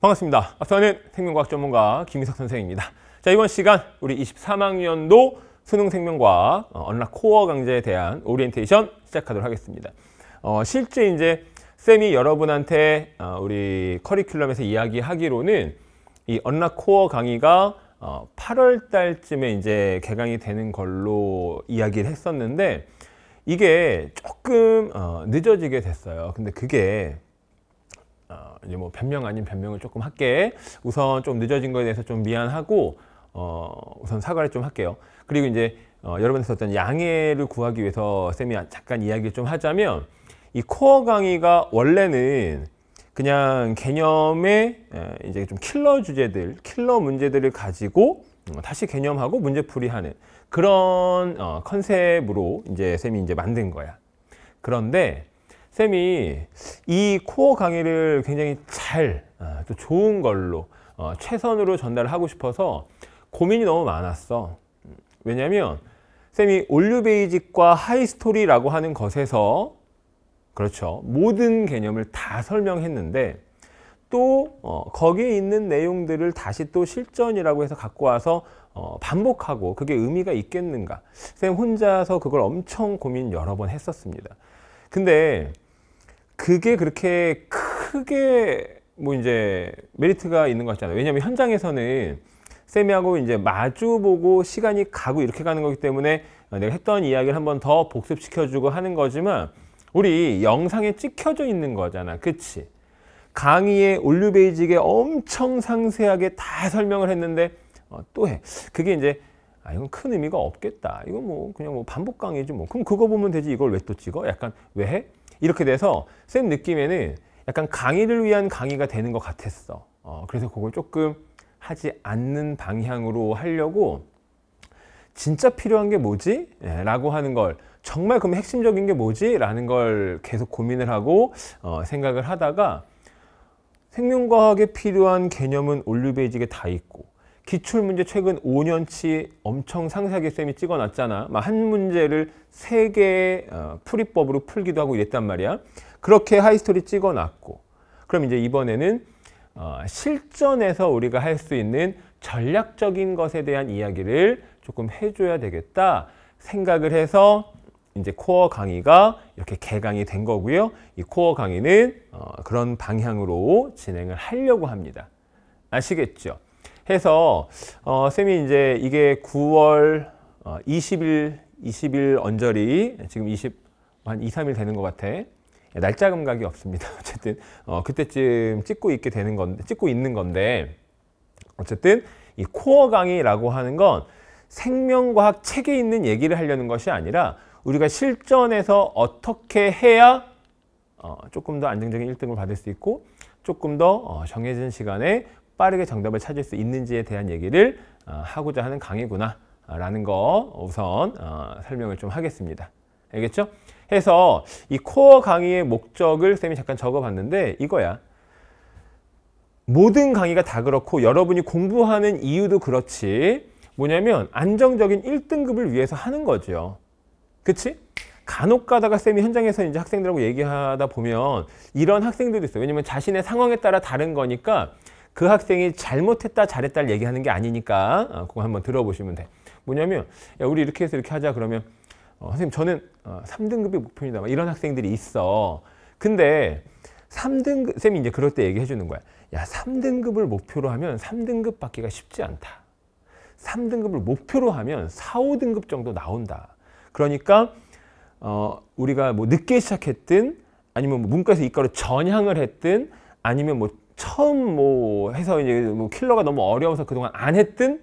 반갑습니다. 저는 생명과학 전문가 김희석 선생입니다. 자, 이번 시간 우리 23학년도 수능 생명과 어, 언락 코어 강좌에 대한 오리엔테이션 시작하도록 하겠습니다. 어, 실제 이제 쌤이 여러분한테 어, 우리 커리큘럼에서 이야기하기로는 이 언락 코어 강의가 어, 8월 달쯤에 이제 개강이 되는 걸로 이야기를 했었는데 이게 조금 어, 늦어지게 됐어요. 근데 그게 어, 이제 뭐 변명 아닌 변명을 조금 할게. 우선 좀 늦어진 거에 대해서 좀 미안하고 어, 우선 사과를 좀 할게요. 그리고 이제 어, 여러분들 어떤 양해를 구하기 위해서 쌤이 잠깐 이야기를 좀 하자면 이 코어 강의가 원래는 그냥 개념의 이제 좀 킬러 주제들, 킬러 문제들을 가지고 음, 다시 개념하고 문제풀이하는 그런 어, 컨셉으로 이제 쌤이 이제 만든 거야. 그런데 쌤이 이 코어 강의를 굉장히 잘, 아, 또 좋은 걸로 어, 최선으로 전달하고 싶어서 고민이 너무 많았어. 왜냐면 하 쌤이 올류 베이직과 하이스토리라고 하는 것에서 그렇죠. 모든 개념을 다 설명했는데 또 어, 거기에 있는 내용들을 다시 또 실전이라고 해서 갖고 와서 어, 반복하고 그게 의미가 있겠는가 쌤 혼자서 그걸 엄청 고민 여러 번 했었습니다 근데 그게 그렇게 크게 뭐 이제 메리트가 있는 것 같지 아요 왜냐하면 현장에서는 쌤이하고 이제 마주보고 시간이 가고 이렇게 가는 거기 때문에 내가 했던 이야기를 한 번 더 복습시켜주고 하는 거지만 우리 영상에 찍혀져 있는 거잖아. 그치? 강의에 올류 베이직에 엄청 상세하게 다 설명을 했는데 어, 또 해. 그게 이제 아, 이건 큰 의미가 없겠다. 이건 뭐 그냥 뭐 반복 강의지 뭐. 그럼 그거 보면 되지. 이걸 왜 또 찍어? 약간 왜 해? 이렇게 돼서 쌤 느낌에는 약간 강의를 위한 강의가 되는 것 같았어. 어, 그래서 그걸 조금 하지 않는 방향으로 하려고 진짜 필요한 게 뭐지? 예, 라고 하는 걸 정말 그럼 핵심적인 게 뭐지? 라는 걸 계속 고민을 하고 어, 생각을 하다가 생명과학에 필요한 개념은 올류 베이직에 다 있고 기출문제 최근 5년치 엄청 상세하게 쌤이 찍어놨잖아. 막 한 문제를 3 개의 어, 풀이법으로 풀기도 하고 이랬단 말이야. 그렇게 하이스토리 찍어놨고 그럼 이제 이번에는 어, 실전에서 우리가 할 수 있는 전략적인 것에 대한 이야기를 조금 해줘야 되겠다 생각을 해서 이제 코어 강의가 이렇게 개강이 된 거고요. 이 코어 강의는 어, 그런 방향으로 진행을 하려고 합니다. 아시겠죠? 해서 어, 쌤이 이제 이게 9월 20일 20일 언저리 지금 20, 한 2, 3일 되는 것 같아. 예, 날짜 감각이 없습니다. 어쨌든 어, 그때쯤 찍고 있게 되는 건데 찍고 있는 건데 어쨌든 이 코어 강의라고 하는 건 생명과학 책에 있는 얘기를 하려는 것이 아니라 우리가 실전에서 어떻게 해야 어, 조금 더 안정적인 1등을 받을 수 있고 조금 더 어, 정해진 시간에 빠르게 정답을 찾을 수 있는지에 대한 얘기를 어, 하고자 하는 강의구나 어, 라는 거 우선 어, 설명을 좀 하겠습니다. 알겠죠? 해서 이 코어 강의의 목적을 쌤이 잠깐 적어봤는데 이거야. 모든 강의가 다 그렇고 여러분이 공부하는 이유도 그렇지 뭐냐면 안정적인 1등급을 위해서 하는 거죠. 그치? 간혹 가다가 쌤이 현장에서 이제 학생들하고 얘기하다 보면 이런 학생들도 있어요. 왜냐면 자신의 상황에 따라 다른 거니까 그 학생이 잘못했다 잘했다를 얘기하는 게 아니니까 어, 그거 한번 들어보시면 돼. 뭐냐면 야, 우리 이렇게 해서 이렇게 하자 그러면 어, 선생님 저는 어, 3등급이 목표입니다. 이런 학생들이 있어. 근데 3등급 쌤이 이제 그럴 때 얘기해 주는 거야. 야 3등급을 목표로 하면 3등급 받기가 쉽지 않다. 3등급을 목표로 하면 4, 5등급 정도 나온다. 그러니까 어, 우리가 뭐 늦게 시작했든 아니면 뭐 문과에서 이과로 전향을 했든 아니면 뭐 처음 뭐 해서 이제 뭐 킬러가 너무 어려워서 그동안 안 했던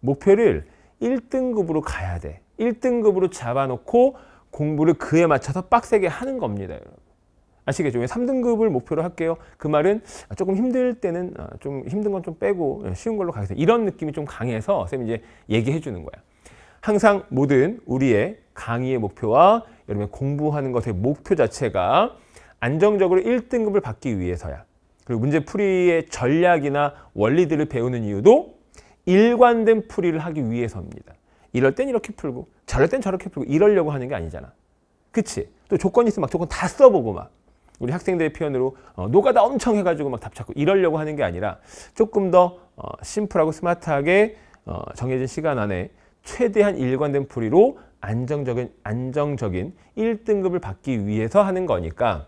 목표를 1등급으로 가야 돼. 1등급으로 잡아놓고 공부를 그에 맞춰서 빡세게 하는 겁니다. 아시겠죠? 3등급을 목표로 할게요. 그 말은 아, 조금 힘들 때는 아, 좀 힘든 건 좀 빼고 예, 쉬운 걸로 가겠습니 이런 느낌이 좀 강해서 쌤이 이제 얘기해 주는 거야. 항상 모든 우리의 강의의 목표와 여러분의 공부하는 것의 목표 자체가 안정적으로 1등급을 받기 위해서야. 그리고 문제풀이의 전략이나 원리들을 배우는 이유도 일관된 풀이를 하기 위해서입니다. 이럴 땐 이렇게 풀고 저럴 땐 저렇게 풀고 이러려고 하는 게 아니잖아. 그치? 또 조건이 있으면 막 조건 다 써보고 막 우리 학생들의 표현으로 어, 노가다 엄청 해가지고 막 답찾고 이러려고 하는 게 아니라 조금 더 어, 심플하고 스마트하게 어, 정해진 시간 안에 최대한 일관된 풀이로 안정적인 안정적인 1등급을 받기 위해서 하는 거니까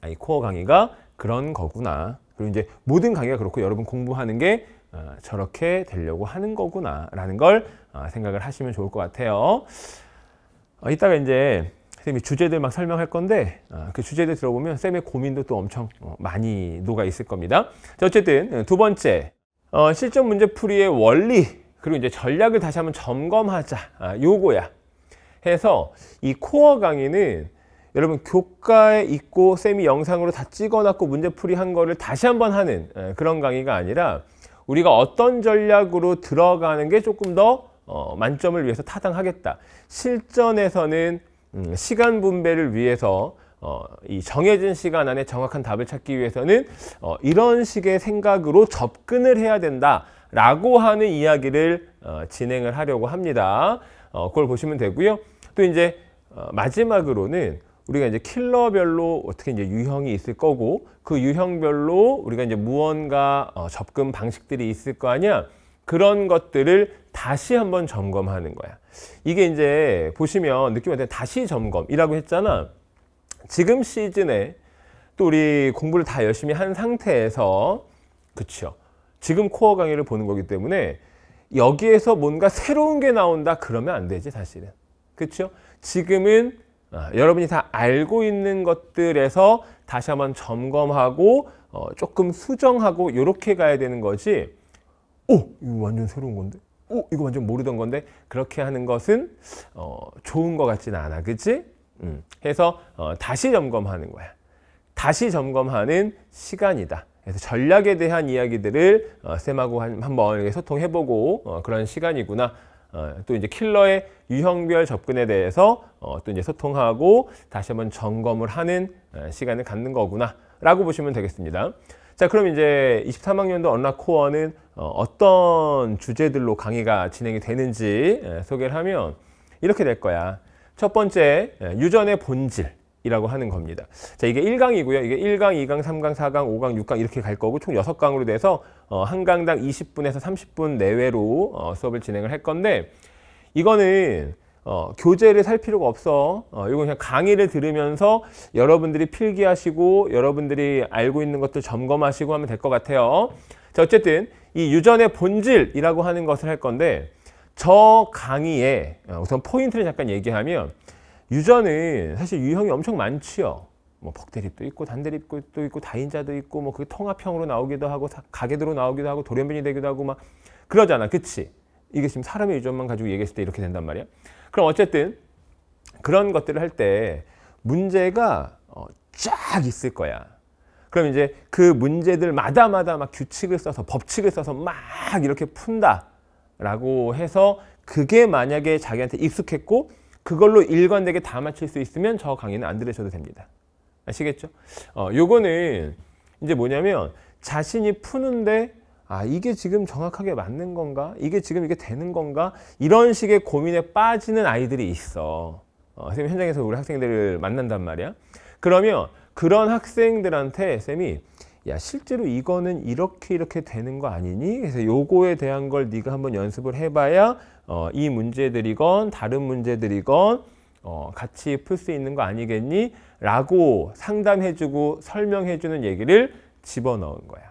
아니 코어 강의가 그런 거구나. 그리고 이제 모든 강의가 그렇고 여러분 공부하는 게 어, 저렇게 되려고 하는 거구나 라는 걸 어, 생각을 하시면 좋을 것 같아요. 어, 이따가 이제 쌤이 주제들 막 설명할 건데 그 주제들 들어보면 쌤의 고민도 또 엄청 많이 녹아 있을 겁니다. 어쨌든 네, 두 번째 실전 문제풀이의 원리 그리고 이제 전략을 다시 한번 점검하자 아, 요거야 해서 이 코어 강의는 여러분 교과에 있고 쌤이 영상으로 다 찍어놨고 문제풀이 한 거를 다시 한번 하는 예, 그런 강의가 아니라 우리가 어떤 전략으로 들어가는 게 조금 더 어, 만점을 위해서 타당하겠다. 실전에서는 음, 시간 분배를 위해서 어, 이 정해진 시간 안에 정확한 답을 찾기 위해서는 어, 이런 식의 생각으로 접근을 해야 된다 라고 하는 이야기를 진행을 하려고 합니다. 그걸 보시면 되고요. 또 이제 마지막으로는 우리가 이제 킬러별로 어떻게 이제 유형이 있을 거고 그 유형별로 우리가 이제 무언가 어, 접근 방식들이 있을 거 아니야. 그런 것들을 다시 한번 점검하는 거야. 이게 이제 보시면 느낌한테 다시 점검이라고 했잖아. 지금 시즌에 또 우리 공부를 다 열심히 한 상태에서 그쵸. 지금 코어 강의를 보는 거기 때문에 여기에서 뭔가 새로운 게 나온다 그러면 안 되지 사실은. 그쵸? 지금은 아, 여러분이 다 알고 있는 것들에서 다시 한번 점검하고 어, 조금 수정하고 이렇게 가야 되는 거지 오! 이거 완전 새로운 건데? 오! 이거 완전 모르던 건데? 그렇게 하는 것은 어, 좋은 것 같지는 않아. 그치? 음, 해서 어, 다시 점검하는 거야. 다시 점검하는 시간이다. 그래서 전략에 대한 이야기들을 어, 쌤하고 한번 소통해보고 어, 그런 시간이구나. 어, 또 이제 킬러의 유형별 접근에 대해서 어, 또 이제 소통하고 다시 한번 점검을 하는 어, 시간을 갖는 거구나 라고 보시면 되겠습니다. 자 그럼 이제 23학년도 언락코어는 어, 어떤 주제들로 강의가 진행이 되는지 소개를 하면 이렇게 될 거야. 첫 번째 유전의 본질 이라고 하는 겁니다. 자, 이게 1강이고요. 이게 1강, 2강, 3강, 4강, 5강, 6강 이렇게 갈 거고 총 6강으로 돼서 어, 한 강당 20분에서 30분 내외로 어, 수업을 진행을 할 건데 이거는 어, 교재를 살 필요가 없어. 어, 이건 그냥 강의를 들으면서 여러분들이 필기하시고 여러분들이 알고 있는 것들 점검하시고 하면 될 것 같아요. 자, 어쨌든 이 유전의 본질이라고 하는 것을 할 건데 저 강의에 어, 우선 포인트를 잠깐 얘기하면 유전은 사실 유형이 엄청 많지요. 뭐 벅대립도 있고 단대립도 있고 다인자도 있고 뭐 그게 통합형으로 나오기도 하고 가게도로 나오기도 하고 돌연변이 되기도 하고 막 그러잖아. 그치? 이게 지금 사람의 유전만 가지고 얘기했을 때 이렇게 된단 말이야. 그럼 어쨌든 그런 것들을 할 때 문제가 어, 쫙 있을 거야. 그럼 이제 그 문제들마다마다 막 규칙을 써서 법칙을 써서 막 이렇게 푼다라고 해서 그게 만약에 자기한테 익숙했고 그걸로 일관되게 다 맞출 수 있으면 저 강의는 안 들으셔도 됩니다. 아시겠죠? 어, 요거는 이제 뭐냐면 자신이 푸는데 아 이게 지금 정확하게 맞는 건가? 이게 지금 이게 되는 건가? 이런 식의 고민에 빠지는 아이들이 있어. 어, 선생님 현장에서 우리 학생들을 만난단 말이야. 그러면 그런 학생들한테 쌤이 야 실제로 이거는 이렇게 이렇게 되는 거 아니니? 그래서 요거에 대한 걸 네가 한번 연습을 해봐야 어, 이 문제들이건 다른 문제들이건 어, 같이 풀 수 있는 거 아니겠니? 라고 상담해주고 설명해주는 얘기를 집어넣은 거야.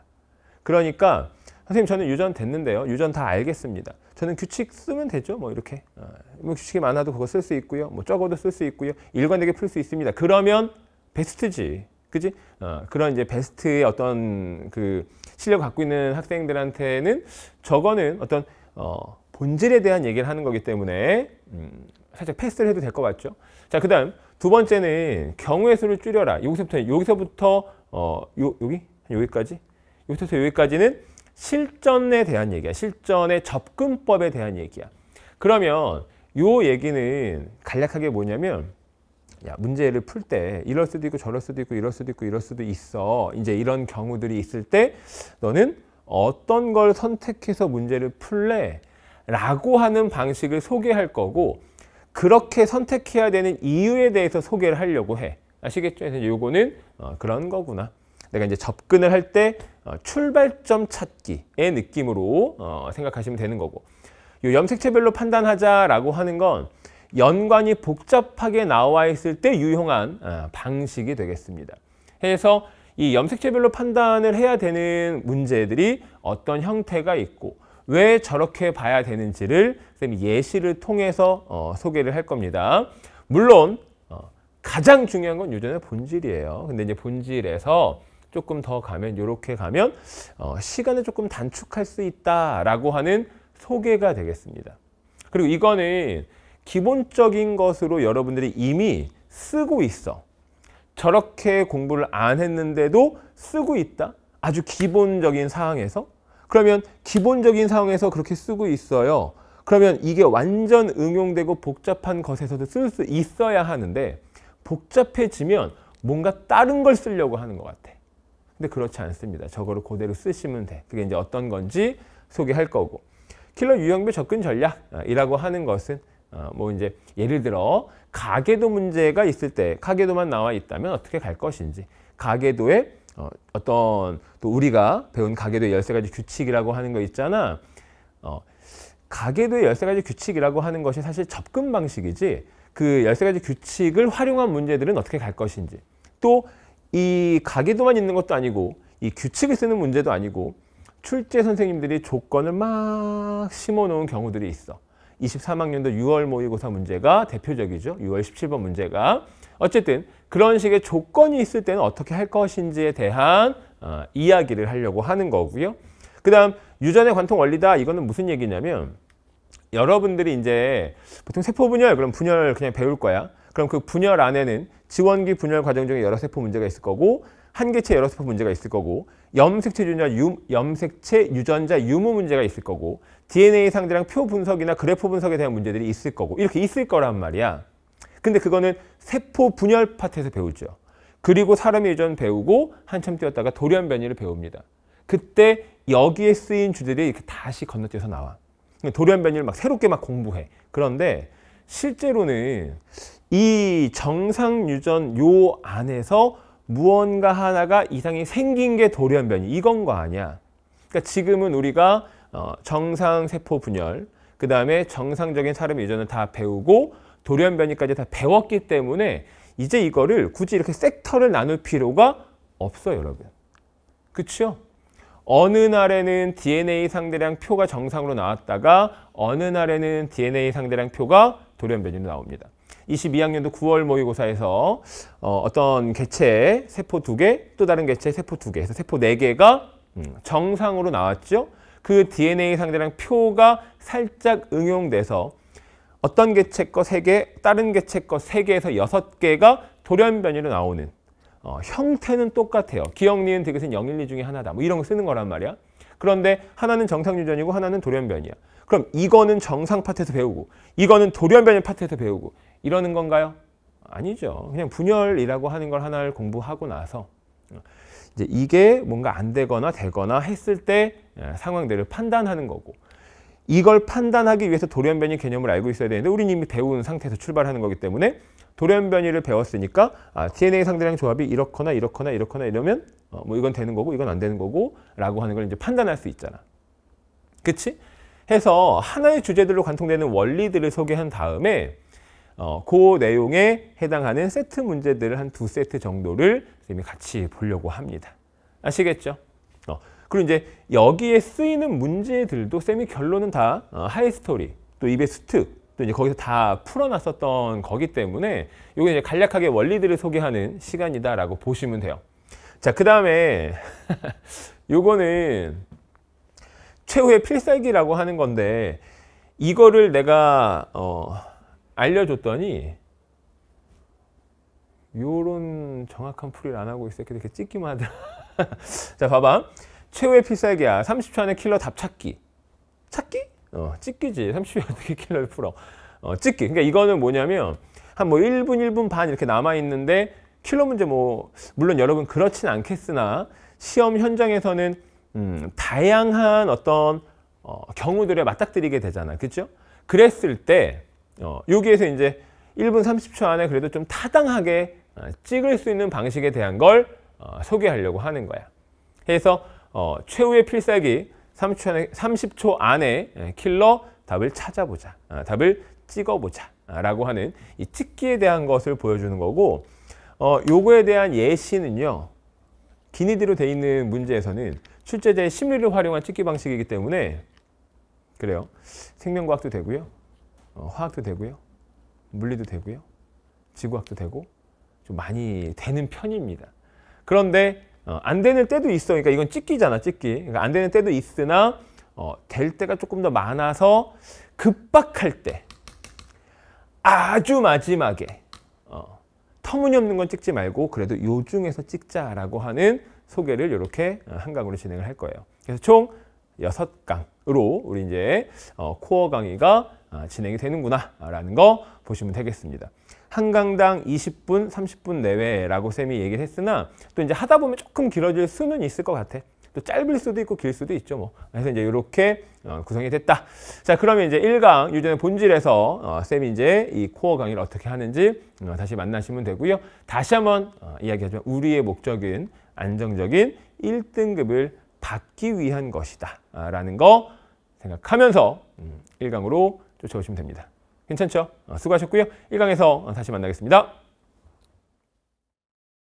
그러니까 선생님 저는 유전 됐는데요. 유전 다 알겠습니다. 저는 규칙 쓰면 되죠. 뭐 이렇게 어, 뭐 규칙이 많아도 그거 쓸 수 있고요. 뭐 적어도 쓸 수 있고요. 일관되게 풀 수 있습니다. 그러면 베스트지. 그지? 어, 그런 이제 베스트의 어떤 그 실력 갖고 있는 학생들한테는 저거는 어떤 어, 본질에 대한 얘기를 하는 거기 때문에 음, 살짝 패스를 해도 될 것 같죠? 자, 그 다음 두 번째는 경우의 수를 줄여라. 여기서부터, 여기서부터 어, 요, 여기? 여기까지? 여기서부터 여기까지는 실전에 대한 얘기야. 실전의 접근법에 대한 얘기야. 그러면 요 얘기는 간략하게 뭐냐면 야, 문제를 풀 때 이럴 수도 있고 저럴 수도 있고 이럴 수도 있고 이럴 수도 있어. 이제 이런 경우들이 있을 때 너는 어떤 걸 선택해서 문제를 풀래? 라고 하는 방식을 소개할 거고 그렇게 선택해야 되는 이유에 대해서 소개를 하려고 해. 아시겠죠? 그래서 요거는 어, 그런 거구나. 내가 이제 접근을 할 때 어, 출발점 찾기의 느낌으로 어, 생각하시면 되는 거고 요 염색체별로 판단하자라고 하는 건 연관이 복잡하게 나와 있을 때 유용한 아, 방식이 되겠습니다. 해서 이 염색체별로 판단을 해야 되는 문제들이 어떤 형태가 있고 왜 저렇게 봐야 되는지를 선생님이 예시를 통해서 어, 소개를 할 겁니다. 물론 어, 가장 중요한 건 유전의 본질이에요. 근데 이제 본질에서 조금 더 가면 이렇게 가면 어, 시간을 조금 단축할 수 있다라고 하는 소개가 되겠습니다. 그리고 이거는 기본적인 것으로 여러분들이 이미 쓰고 있어. 저렇게 공부를 안 했는데도 쓰고 있다? 아주 기본적인 상황에서? 그러면 기본적인 상황에서 그렇게 쓰고 있어요. 그러면 이게 완전 응용되고 복잡한 것에서도 쓸 수 있어야 하는데 복잡해지면 뭔가 다른 걸 쓰려고 하는 것 같아. 근데 그렇지 않습니다. 저거를 그대로 쓰시면 돼. 그게 이제 어떤 건지 소개할 거고. 킬러 유형별 접근 전략이라고 하는 것은 어, 뭐 이제 예를 들어 가계도 문제가 있을 때 가계도만 나와 있다면 어떻게 갈 것인지 가계도에 어, 어떤 또 우리가 배운 가계도의 열세 가지 규칙이라고 하는 거 있잖아. 어, 가계도의 열세 가지 규칙이라고 하는 것이 사실 접근 방식이지 그 열세 가지 규칙을 활용한 문제들은 어떻게 갈 것인지 또 이 가계도만 있는 것도 아니고 이 규칙을 쓰는 문제도 아니고 출제 선생님들이 조건을 막 심어 놓은 경우들이 있어. 23학년도 6월 모의고사 문제가 대표적이죠. 6월 17번 문제가. 어쨌든 그런 식의 조건이 있을 때는 어떻게 할 것인지에 대한 어, 이야기를 하려고 하는 거고요. 그 다음 유전의 관통 원리다. 이거는 무슨 얘기냐면 여러분들이 이제 보통 세포 분열 그럼 분열 그냥 배울 거야. 그럼 그 분열 안에는 지원기 분열 과정 중에 여러 세포 문제가 있을 거고 한계체 여러 세포 문제가 있을 거고 염색체 유전자 유, 염색체 유전자 유무 문제가 있을 거고 DNA 상대랑 표 분석이나 그래프 분석에 대한 문제들이 있을 거고 이렇게 있을 거란 말이야. 근데 그거는 세포 분열 파트에서 배우죠. 그리고 사람 의유전 배우고 한참 뛰었다가 돌연 변이를 배웁니다. 그때 여기에 쓰인 주제들이 이렇게 다시 건너뛰어서 나와. 그러니까 돌연 변이를 막 새롭게 막 공부해. 그런데 실제로는 이 정상 유전 요 안에서 무언가 하나가 이상이 생긴 게 돌연변이 이건 거 아니야. 그러니까 지금은 우리가 어, 정상 세포 분열, 그 다음에 정상적인 사람 유전을 다 배우고 돌연변이까지 다 배웠기 때문에 이제 이거를 굳이 이렇게 섹터를 나눌 필요가 없어요, 여러분. 그렇죠? 어느 날에는 DNA 상대량 표가 정상으로 나왔다가 어느 날에는 DNA 상대량 표가 돌연변이로 나옵니다. 22학년도 9월 모의고사에서 어, 어떤 개체 세포 두 개 또 다른 개체 세포 두개 해서 세포 네개가 음, 정상으로 나왔죠. 그 DNA 상대랑 표가 살짝 응용돼서 어떤 개체 거 세개 다른 개체 거 세개에서 여섯 개가 돌연변이로 나오는 어, 형태는 똑같아요. 기억, 니은, 디귿은 0, 1, 2 중에 하나다. 뭐 이런 거 쓰는 거란 말이야. 그런데 하나는 정상 유전이고 하나는 돌연변이야. 그럼 이거는 정상 파트에서 배우고 이거는 돌연변이 파트에서 배우고 이러는 건가요? 아니죠. 그냥 분열이라고 하는 걸 하나를 공부하고 나서 어, 이제 이게 뭔가 안 되거나 되거나 했을 때 예, 상황들을 판단하는 거고 이걸 판단하기 위해서 돌연변이 개념을 알고 있어야 되는데 우린 이미 배운 상태에서 출발하는 거기 때문에 돌연변이를 배웠으니까 아, DNA 상대량 조합이 이렇거나 이렇거나 이렇거나 이러면 어, 뭐 이건 되는 거고 이건 안 되는 거고 라고 하는 걸 이제 판단할 수 있잖아. 그치? 해서 하나의 주제들로 관통되는 원리들을 소개한 다음에 어, 그 내용에 해당하는 세트 문제들을 한 두 세트 정도를 선생님이 같이 보려고 합니다. 아시겠죠? 어, 그리고 이제 여기에 쓰이는 문제들도 쌤이 결론은 다 어, 하이스토리, 또 이베스트, 또 이제 거기서 다 풀어놨었던 거기 때문에 이게 이제 간략하게 원리들을 소개하는 시간이다라고 보시면 돼요. 자, 그 다음에 요거는 최후의 필살기라고 하는 건데 이거를 내가 어, 알려줬더니 요런 정확한 풀이를 안 하고 있어 요 이렇게 찍기만 하더라 자 봐봐 최후의 필살기야 30초 안에 킬러 답 찾기 찾기? 어 찍기지 30초 안에 킬러를 풀어 어 찍기 그러니까 이거는 뭐냐면 한 뭐 1분 1분 반 이렇게 남아있는데 킬러 문제 뭐 물론 여러분 그렇진 않겠으나 시험 현장에서는 음, 다양한 어떤 어, 경우들에 맞닥뜨리게 되잖아 그죠? 그랬을 때 어, 여기에서 이제 1분 30초 안에 그래도 좀 타당하게 어, 찍을 수 있는 방식에 대한 걸 어, 소개하려고 하는 거야. 해서 어, 최후의 필살기 30초 안에, 30초 안에 예, 킬러 답을 찾아보자. 아, 답을 찍어보자. 아, 라고 하는 이 찍기에 대한 것을 보여주는 거고 어, 요거에 대한 예시는요. 기니디로 돼 있는 문제에서는 출제자의 심리를 활용한 찍기 방식이기 때문에 그래요. 생명과학도 되고요. 어, 화학도 되고요. 물리도 되고요. 지구학도 되고 좀 많이 되는 편입니다. 그런데 어, 안 되는 때도 있어. 그러니까 이건 찍기잖아, 찍기. 그러니까 안 되는 때도 있으나 어, 될 때가 조금 더 많아서 급박할 때 아주 마지막에 어, 터무니없는 건 찍지 말고 그래도 요 중에서 찍자라고 하는 소개를 이렇게 어, 한 강으로 진행을 할 거예요. 그래서 총 6강으로 우리 이제 어, 코어 강의가 아, 진행이 되는구나라는 거 보시면 되겠습니다. 한강당 20분, 30분 내외라고 쌤이 얘기를 했으나 또 이제 하다 보면 조금 길어질 수는 있을 것 같아. 또 짧을 수도 있고 길 수도 있죠 뭐 그래서 이제 이렇게 어, 구성이 됐다 자 그러면 이제 1강 유전의 본질에서 어, 쌤이 이제 이 코어 강의를 어떻게 하는지 어, 다시 만나시면 되고요 다시 한번 이야기하지만 우리의 목적은 안정적인 1등급을 받기 위한 것이다 아, 라는 거 생각하면서 1강으로 음, 쫓아오시면 됩니다. 괜찮죠? 어, 수고하셨고요. 1강에서 다시 만나겠습니다.